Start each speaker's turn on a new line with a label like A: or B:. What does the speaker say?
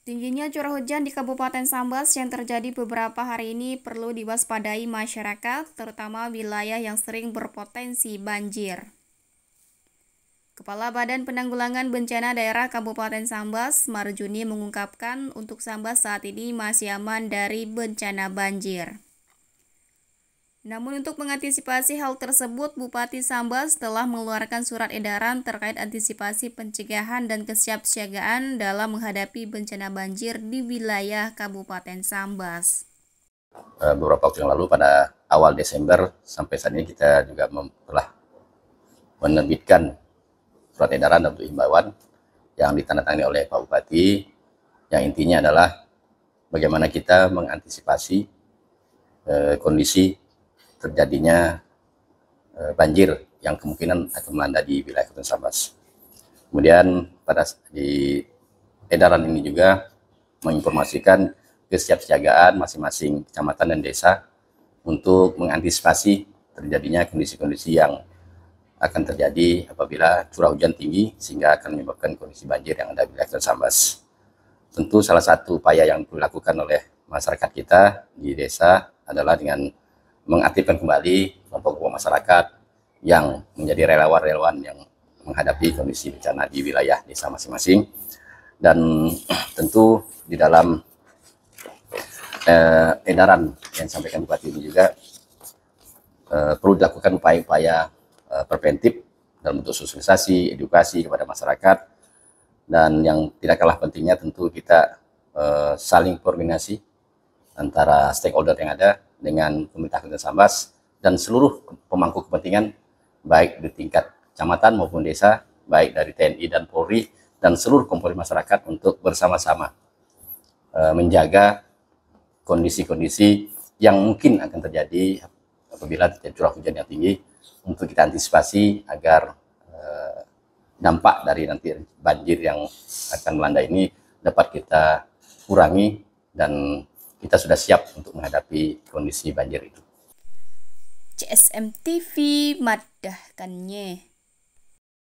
A: Tingginya curah hujan di Kabupaten Sambas yang terjadi beberapa hari ini perlu diwaspadai masyarakat, terutama wilayah yang sering berpotensi banjir. Kepala Badan Penanggulangan Bencana Daerah Kabupaten Sambas, Marjuni mengungkapkan untuk Sambas saat ini masih aman dari bencana banjir. Namun untuk mengantisipasi hal tersebut, Bupati Sambas telah mengeluarkan surat edaran terkait antisipasi pencegahan dan kesiapsiagaan dalam menghadapi bencana banjir di wilayah Kabupaten Sambas.
B: Eh, beberapa waktu yang lalu pada awal Desember sampai saat ini kita juga telah menerbitkan surat edaran untuk himbauan yang ditandatangani oleh Pak Bupati yang intinya adalah bagaimana kita mengantisipasi eh, kondisi terjadinya eh, banjir yang kemungkinan akan melanda di wilayah Kota Sambas. Kemudian pada di edaran ini juga menginformasikan kesiapsiagaan masing-masing kecamatan dan desa untuk mengantisipasi terjadinya kondisi-kondisi yang akan terjadi apabila curah hujan tinggi sehingga akan menyebabkan kondisi banjir yang ada di wilayah Sambas. Tentu salah satu upaya yang dilakukan oleh masyarakat kita di desa adalah dengan mengaktifkan kembali kelompok-kelompok masyarakat yang menjadi relawan-relawan yang menghadapi kondisi bencana di wilayah desa masing-masing dan tentu di dalam eh, edaran yang disampaikan Bupati ini juga eh, perlu dilakukan upaya-upaya eh, preventif dalam bentuk sosialisasi, edukasi kepada masyarakat dan yang tidak kalah pentingnya tentu kita eh, saling koordinasi antara stakeholder yang ada dengan pemerintah Kabupaten Sambas dan seluruh pemangku kepentingan baik di tingkat kecamatan maupun desa, baik dari TNI dan Polri dan seluruh komponen masyarakat untuk bersama-sama eh, menjaga kondisi-kondisi yang mungkin akan terjadi apabila terjadi curah hujan yang tinggi untuk kita antisipasi agar eh, dampak dari nanti banjir yang akan melanda ini dapat kita kurangi dan kita sudah siap untuk menghadapi kondisi banjir itu.
A: CSM TV madahkannya.